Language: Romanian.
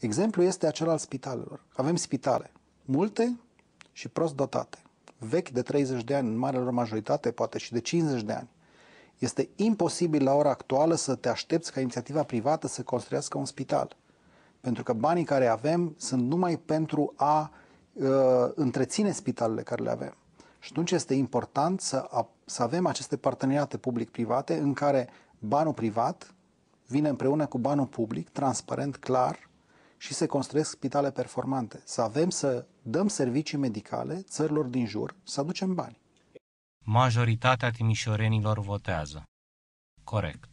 Exemplu este acela al spitalelor. Avem spitale, multe și prost dotate, vechi de 30 de ani, în marea lor majoritate, poate și de 50 de ani. Este imposibil la ora actuală să te aștepți ca inițiativa privată să construiască un spital. Pentru că banii care avem sunt numai pentru a uh, întreține spitalele care le avem. Și atunci este important să, a, să avem aceste parteneriate public-private în care banul privat vine împreună cu banul public, transparent, clar, și se construiesc spitale performante. Să avem să dăm servicii medicale țărilor din jur, să aducem bani. Majoritatea timișorenilor votează. Corect.